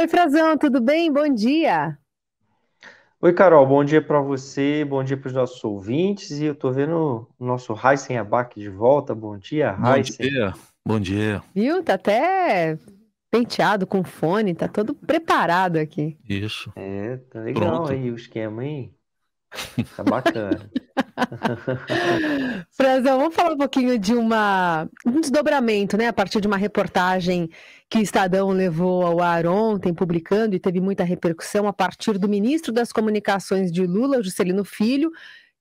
Oi, Frazão, tudo bem? Bom dia. Oi, Carol, bom dia para você, bom dia para os nossos ouvintes. E eu estou vendo o nosso Heisen Abac de volta. Bom dia, Heisen. Bom dia, bom dia. Viu? Tá até penteado com fone, tá todo preparado aqui. Isso. É, tá legal Pronto. aí o esquema, hein? Tá bacana. Franzão, vamos falar um pouquinho de uma, um desdobramento, né? A partir de uma reportagem que o Estadão levou ao ar ontem, publicando, e teve muita repercussão a partir do ministro das comunicações de Lula, Juscelino Filho,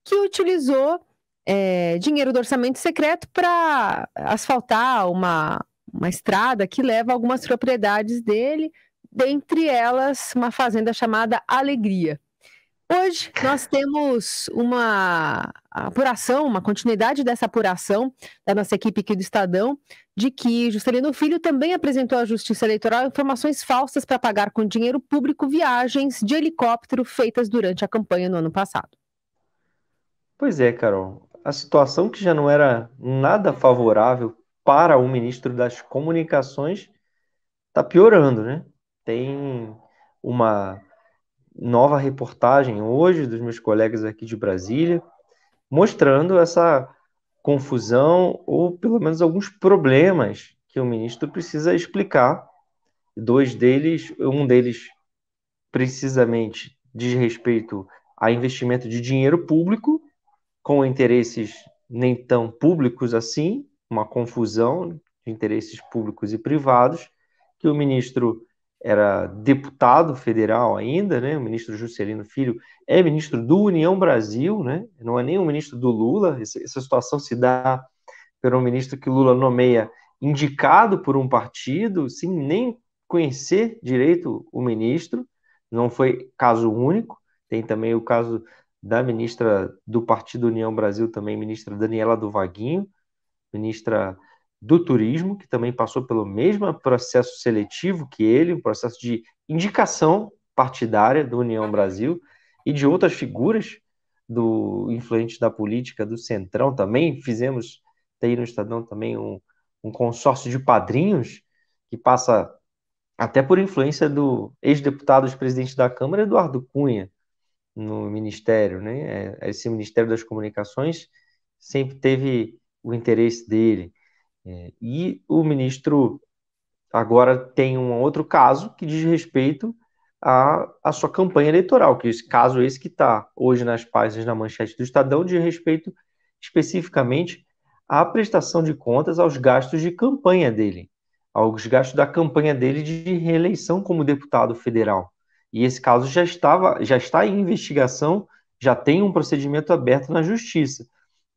que utilizou é, dinheiro do orçamento secreto para asfaltar uma, uma estrada que leva a algumas propriedades dele, dentre elas uma fazenda chamada Alegria. Hoje nós temos uma apuração, uma continuidade dessa apuração da nossa equipe aqui do Estadão, de que Juscelino Filho também apresentou à Justiça Eleitoral informações falsas para pagar com dinheiro público viagens de helicóptero feitas durante a campanha no ano passado. Pois é, Carol. A situação que já não era nada favorável para o ministro das Comunicações está piorando, né? Tem uma nova reportagem hoje dos meus colegas aqui de Brasília, mostrando essa confusão ou pelo menos alguns problemas que o ministro precisa explicar. Dois deles, um deles precisamente diz respeito a investimento de dinheiro público com interesses nem tão públicos assim, uma confusão de interesses públicos e privados que o ministro era deputado federal ainda, né? O ministro Juscelino Filho é ministro do União Brasil, né? Não é nem o ministro do Lula. Essa, situação se dá pelo ministro que Lula nomeia indicado por um partido, sem nem conhecer direito o ministro. Não foi caso único. Tem também o caso da ministra do Partido União Brasil, também ministra Daniela do Vaguinho, ministra do turismo, que também passou pelo mesmo processo seletivo que ele, um processo de indicação partidária do União uhum. Brasil e de outras figuras do influentes da política do Centrão também. Fizemos tem no Estadão também um, um consórcio de padrinhos que passa até por influência do ex-deputado ex-presidente da Câmara, Eduardo Cunha, no Ministério, né? É, esse Ministério das Comunicações sempre teve o interesse dele. É, e o ministro agora tem um outro caso que diz respeito à, à sua campanha eleitoral, que esse caso esse que está hoje nas páginas na manchete do Estadão diz respeito especificamente à prestação de contas aos gastos de campanha dele, aos gastos da campanha dele de reeleição como deputado federal. E esse caso já estava, já está em investigação, já tem um procedimento aberto na justiça.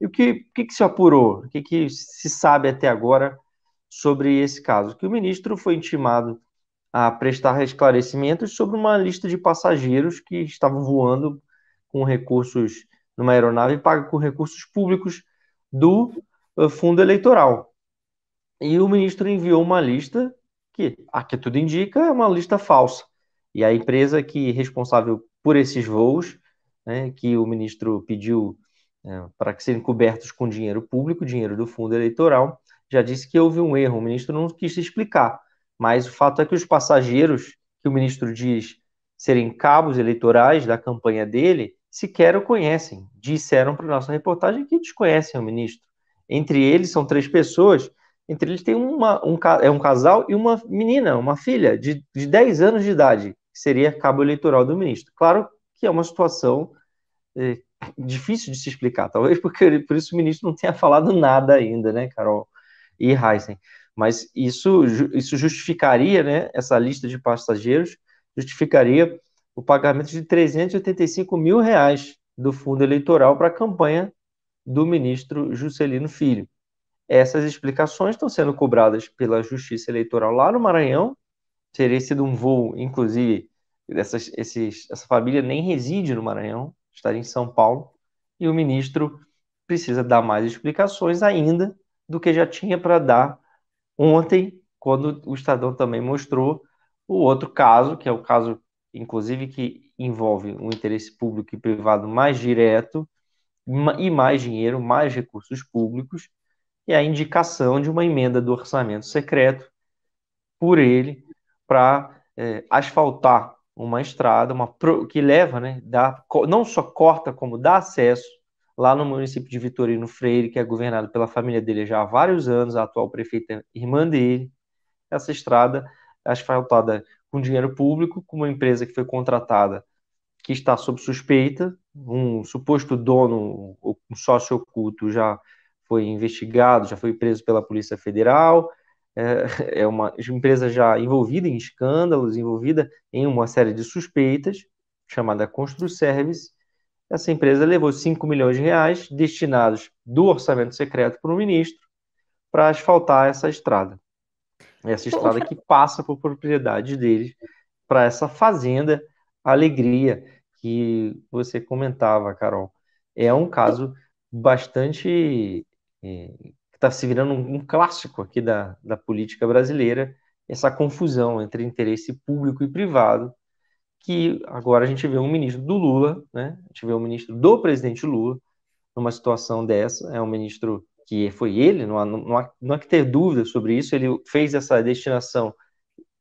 E o que, o que, que se apurou? O que, que se sabe até agora sobre esse caso? Que o ministro foi intimado a prestar esclarecimentos sobre uma lista de passageiros que estavam voando com recursos numa aeronave paga com recursos públicos do eh, fundo eleitoral. E o ministro enviou uma lista que, a que tudo indica, é uma lista falsa. E a empresa que é responsável por esses voos, né, que o ministro pediu é, para que serem cobertos com dinheiro público, dinheiro do fundo eleitoral. Já disse que houve um erro, o ministro não quis explicar, mas o fato é que os passageiros, que o ministro diz serem cabos eleitorais da campanha dele, sequer o conhecem. Disseram para nossa reportagem que desconhecem o ministro. Entre eles são três pessoas, entre eles tem uma, um, é um casal e uma menina, uma filha de, de 10 anos de idade, que seria cabo eleitoral do ministro. Claro que é uma situação eh, difícil de se explicar, talvez porque por isso o ministro não tenha falado nada ainda, né, Carol e Heisen. Mas isso, isso justificaria, né, essa lista de passageiros justificaria o pagamento de 385 mil reais do fundo eleitoral para a campanha do ministro Juscelino Filho. Essas explicações estão sendo cobradas pela Justiça Eleitoral lá no Maranhão. Teria sido um voo, inclusive, dessas esses, essa família nem reside no Maranhão, estar em São Paulo, e o ministro precisa dar mais explicações ainda do que já tinha para dar ontem, quando o Estadão também mostrou o outro caso, que é o caso, inclusive, que envolve um interesse público e privado mais direto e mais dinheiro, mais recursos públicos, e a indicação de uma emenda do orçamento secreto por ele para é, eh, asfaltar uma estrada, uma que leva, né, dá, não só corta como dá acesso lá no município de Vitorino Freire, que é governado pela família dele já há vários anos, a atual prefeita irmã dele. Essa estrada asfaltada com dinheiro público, com uma empresa que foi contratada que está sob suspeita, um suposto dono, um sócio oculto já foi investigado, já foi preso pela Polícia Federal, é, é, uma empresa já envolvida em escândalos, envolvida em uma série de suspeitas, chamada ConstruService. Essa empresa levou 5 milhões de reais destinados do orçamento secreto para o ministro para asfaltar essa estrada. Essa então, estrada que passa por propriedade deles para essa fazenda Alegria que você comentava, Carol. É um caso bastante eh, está se virando um, um, clássico aqui da, da política brasileira, essa confusão entre interesse público e privado, que agora a gente vê um ministro do Lula, né? a gente vê um ministro do presidente Lula, numa situação dessa, é um ministro que foi ele, não há, não há, não há que ter dúvida sobre isso, ele fez essa destinação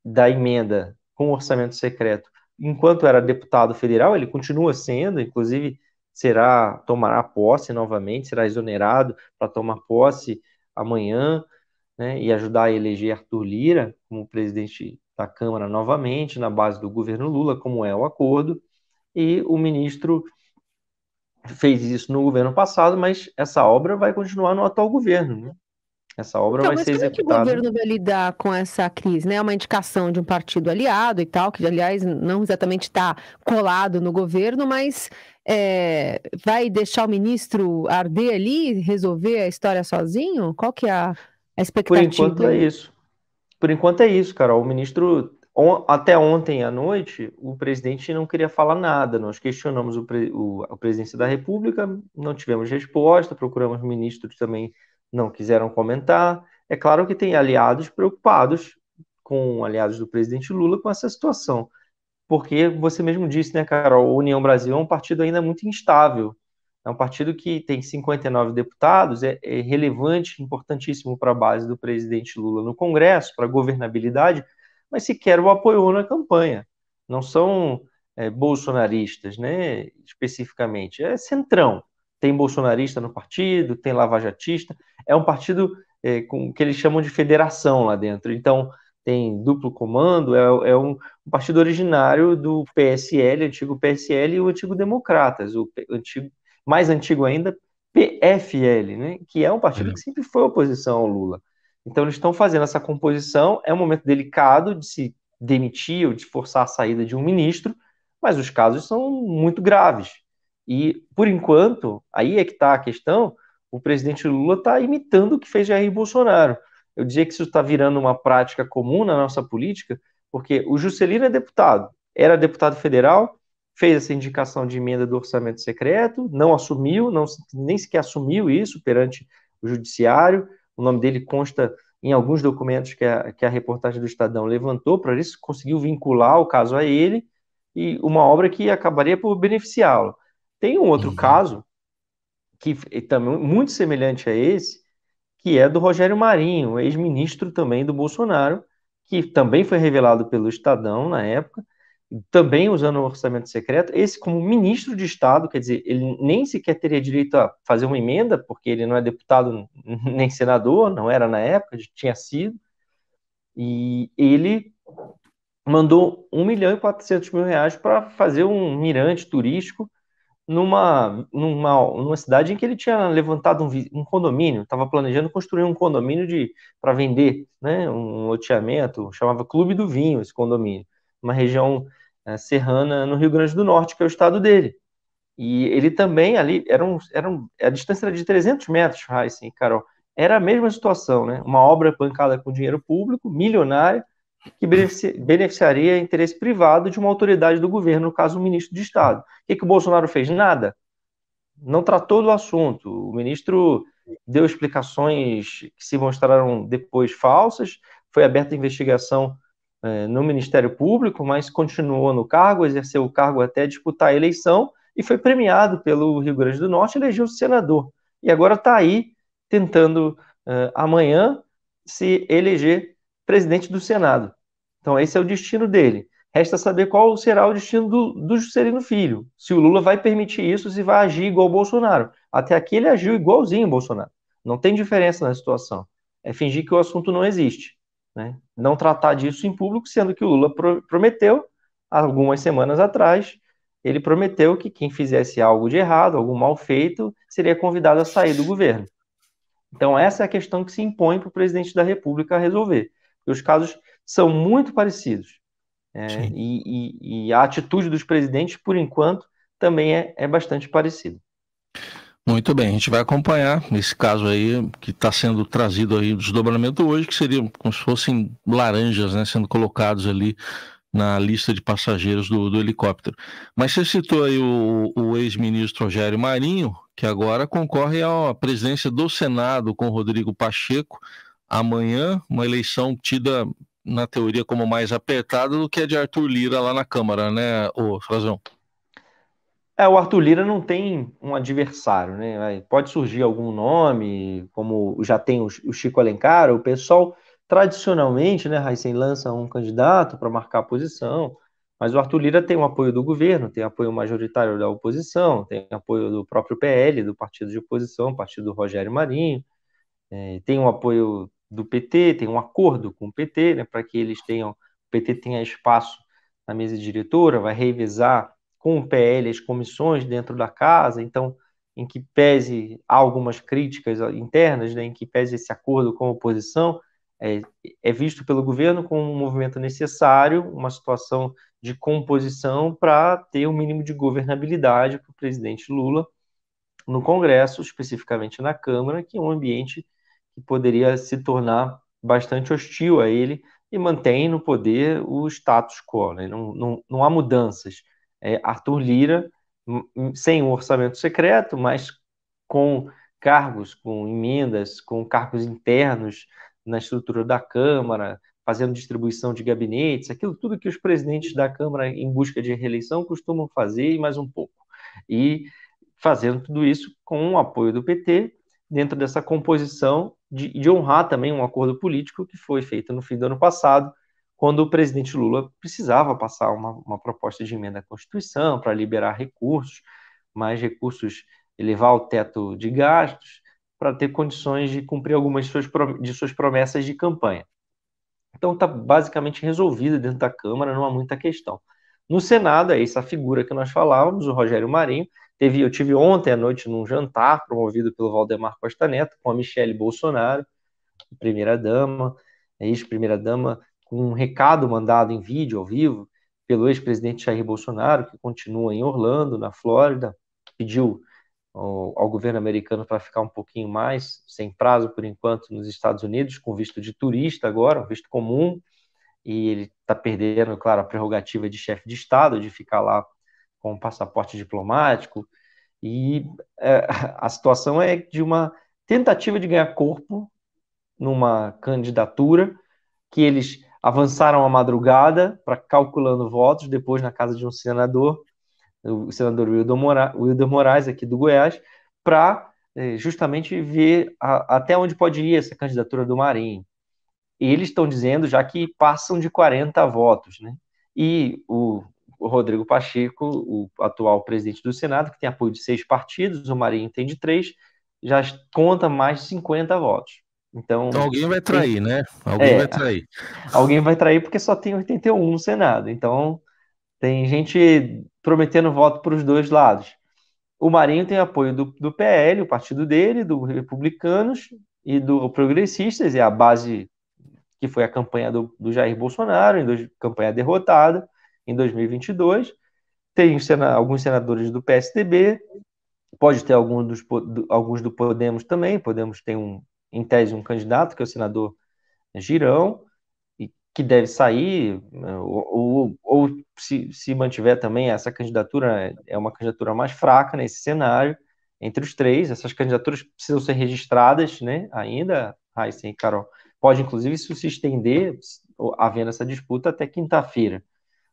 da emenda com orçamento secreto enquanto era deputado federal, ele continua sendo, inclusive será tomará posse novamente, será exonerado para tomar posse amanhã, né, e ajudar a eleger Arthur Lira como presidente da Câmara novamente, na base do governo Lula, como é o acordo, e o ministro fez isso no governo passado, mas essa obra vai continuar no atual governo, né? Essa obra então, vai ser executada. Como é que o governo vai lidar com essa crise? Né? É né? uma indicação de um partido aliado e tal, que, aliás, não exatamente está colado no governo, mas é, vai deixar o ministro arder ali, resolver a história sozinho? Qual que é a, a expectativa? Por enquanto é isso. Por enquanto é isso, Carol. O ministro, on, até ontem à noite, o presidente não queria falar nada. Nós questionamos o, pre, o, a presidência da República, não tivemos resposta, procuramos ministros também, não quiseram comentar. É claro que tem aliados preocupados com aliados do presidente Lula com essa situação porque você mesmo disse, né, Carol, o União Brasil é um partido ainda muito instável. É um partido que tem 59 deputados, é, é relevante, importantíssimo para a base do presidente Lula no Congresso, para a governabilidade, mas sequer o apoiou na campanha. Não são é, bolsonaristas, né, especificamente, é centrão. Tem bolsonarista no partido, tem lavajatista, é um partido é, com, que eles chamam de federação lá dentro. Então, tem duplo comando, é, é um, um, partido originário do PSL, antigo PSL e o antigo Democratas, o antigo, mais antigo ainda, PFL, né, que é um partido é. que sempre foi oposição ao Lula. Então eles estão fazendo essa composição, é um momento delicado de se demitir ou de forçar a saída de um ministro, mas os casos são muito graves. E, por enquanto, aí é que está a questão, o presidente Lula está imitando o que fez Jair Bolsonaro. Eu dizer que isso está virando uma prática comum na nossa política, porque o Juscelino é deputado, era deputado federal, fez essa indicação de emenda do orçamento secreto, não assumiu, não, nem sequer assumiu isso perante o judiciário. O nome dele consta em alguns documentos que a, que a reportagem do Estadão levantou, para isso conseguiu vincular o caso a ele e uma obra que acabaria por beneficiá-lo. Tem um outro uhum. caso que é também muito semelhante a esse, que é do Rogério Marinho, ex-ministro também do Bolsonaro, que também foi revelado pelo Estadão na época, também usando o orçamento secreto. Esse, como ministro de Estado, quer dizer, ele nem sequer teria direito a fazer uma emenda, porque ele não é deputado nem senador, não era na época, tinha sido. E ele mandou 1 milhão e 400 mil reais para fazer um mirante turístico numa, numa, numa cidade em que ele tinha levantado um, um condomínio, estava planejando construir um condomínio de para vender, né, um loteamento, chamava Clube do Vinho, esse condomínio, uma região é, serrana no Rio Grande do Norte, que é o estado dele. E ele também ali, era, um, era um, a distância era de 300 metros, Heisen e Carol, era a mesma situação, né, uma obra bancada com dinheiro público, milionária, que beneficiaria interesse privado de uma autoridade do governo, no caso, o ministro de Estado. O que, que o Bolsonaro fez? Nada. Não tratou do assunto. O ministro deu explicações que se mostraram depois falsas, foi aberta investigação eh, no Ministério Público, mas continuou no cargo, exerceu o cargo até disputar a eleição e foi premiado pelo Rio Grande do Norte, elegeu senador. E agora está aí tentando eh, amanhã se eleger presidente do Senado. Então, esse é o destino dele. Resta saber qual será o destino do, do Juscelino Filho. Se o Lula vai permitir isso, se vai agir igual o Bolsonaro. Até aqui ele agiu igualzinho o Bolsonaro. Não tem diferença na situação. É fingir que o assunto não existe. Né? Não tratar disso em público, sendo que o Lula pro, prometeu, algumas semanas atrás, ele prometeu que quem fizesse algo de errado, algum mal feito, seria convidado a sair do governo. Então, essa é a questão que se impõe para o presidente da República resolver os casos são muito parecidos. É, e, e, e, a atitude dos presidentes, por enquanto, também é, é bastante parecida. Muito bem, a gente vai acompanhar esse caso aí que está sendo trazido aí do desdobramento hoje, que seria como se fossem laranjas, né, sendo colocados ali na lista de passageiros do, do helicóptero. Mas você citou aí o, o ex-ministro Rogério Marinho, que agora concorre à presidência do Senado com Rodrigo Pacheco, amanhã, uma eleição tida na teoria como mais apertada do que a de Arthur Lira lá na Câmara, né, O Frazão? É, o Arthur Lira não tem um adversário, né? Pode surgir algum nome, como já tem o Chico Alencar, o pessoal tradicionalmente, né, Heisen lança um candidato para marcar a posição, mas o Arthur Lira tem o apoio do governo, tem apoio majoritário da oposição, tem apoio do próprio PL, do partido de oposição, partido do Rogério Marinho, é, tem um apoio do PT, tem um acordo com o PT, né, para que eles tenham, o PT tenha espaço na mesa diretora, vai revisar com o PL as comissões dentro da casa, então, em que pese algumas críticas internas, né, em que pese esse acordo com a oposição, é, é visto pelo governo como um movimento necessário, uma situação de composição para ter o um mínimo de governabilidade para o presidente Lula no Congresso, especificamente na Câmara, que é um ambiente que poderia se tornar bastante hostil a ele e mantém no poder o status quo. Né? Não, não, não há mudanças. É Arthur Lira, sem um orçamento secreto, mas com cargos, com emendas, com cargos internos na estrutura da Câmara, fazendo distribuição de gabinetes, aquilo tudo que os presidentes da Câmara em busca de reeleição costumam fazer e mais um pouco. E fazendo tudo isso com o apoio do PT, dentro dessa composição de, de honrar também um acordo político que foi feito no fim do ano passado, quando o presidente Lula precisava passar uma, uma proposta de emenda à Constituição para liberar recursos, mais recursos, elevar o teto de gastos, para ter condições de cumprir algumas de suas, de suas promessas de campanha. Então está basicamente resolvida dentro da Câmara, não há muita questão. No Senado, é essa figura que nós falávamos, o Rogério Marinho. Teve, eu tive ontem à noite num jantar promovido pelo Valdemar Costa Neto com a Michele Bolsonaro, primeira-dama, ex-primeira-dama, é com um recado mandado em vídeo, ao vivo, pelo ex-presidente Jair Bolsonaro, que continua em Orlando, na Flórida, pediu ao governo americano para ficar um pouquinho mais, sem prazo por enquanto, nos Estados Unidos, com visto de turista agora, um visto comum, e ele está perdendo, claro, a prerrogativa de chefe de Estado, de ficar lá com o passaporte diplomático, e é, a situação é de uma tentativa de ganhar corpo numa candidatura que eles avançaram à madrugada para calculando votos, depois na casa de um senador, o senador Wilder Moraes, Wilder Moraes aqui do Goiás, para é, justamente ver a, até onde pode ir essa candidatura do Marinho eles estão dizendo já que passam de 40 votos, né? E o, Rodrigo Pacheco, o atual presidente do Senado, que tem apoio de seis partidos, o Marinho tem de três, já conta mais de 50 votos. Então, então alguém vai trair, tem... né? Alguém é, vai trair. Alguém vai trair porque só tem 81 no Senado. Então tem gente prometendo voto para os dois lados. O Marinho tem apoio do, do PL, o partido dele, do Republicanos e do Progressistas, é a base que foi a campanha do, do Jair Bolsonaro, dois, campanha derrotada em 2022. Tem sena, alguns senadores do PSDB, pode ter algum dos, do, alguns do Podemos também. Podemos tem, um, em tese, um candidato, que é o senador Girão, e, que deve sair, ou, né, ou, ou se, se mantiver também essa candidatura, é uma candidatura mais fraca nesse cenário entre os três. Essas candidaturas precisam ser registradas, né? Ainda, Raíssa e Carol. Pode, inclusive, isso se estender, havendo essa disputa, até quinta-feira.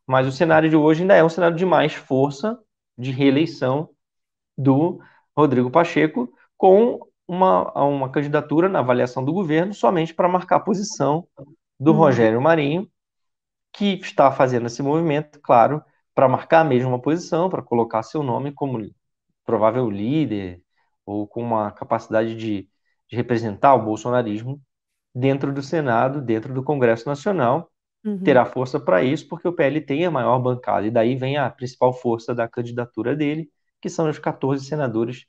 Mas o cenário de hoje ainda é um cenário de mais força de reeleição do Rodrigo Pacheco, com uma, uma candidatura na avaliação do governo somente para marcar a posição do uhum. Rogério Marinho, que está fazendo esse movimento, claro, para marcar a uma posição, para colocar seu nome como provável líder ou com uma capacidade de, de representar o bolsonarismo dentro do Senado, dentro do Congresso Nacional, uhum. terá força para isso, porque o PL tem a maior bancada, e daí vem a principal força da candidatura dele, que são os 14 senadores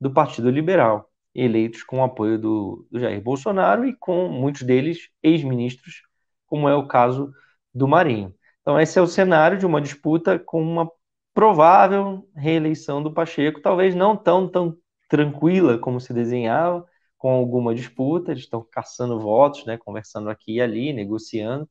do Partido Liberal, eleitos com o apoio do, do Jair Bolsonaro e com muitos deles ex-ministros, como é o caso do Marinho. Então, esse é o cenário de uma disputa com uma provável reeleição do Pacheco, talvez não tão, tão tranquila como se desenhava, com alguma disputa, eles estão caçando votos, né, conversando aqui e ali, negociando,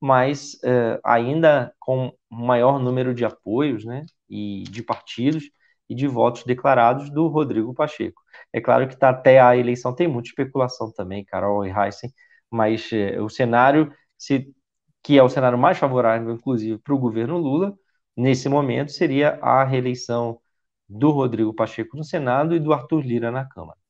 mas eh, ainda com maior número de apoios né, e de partidos e de votos declarados do Rodrigo Pacheco. É claro que tá até a eleição tem muita especulação também, Carol e Heisen, mas eh, o cenário se, que é o cenário mais favorável, inclusive, para o governo Lula, nesse momento, seria a reeleição do Rodrigo Pacheco no Senado e do Arthur Lira na Câmara.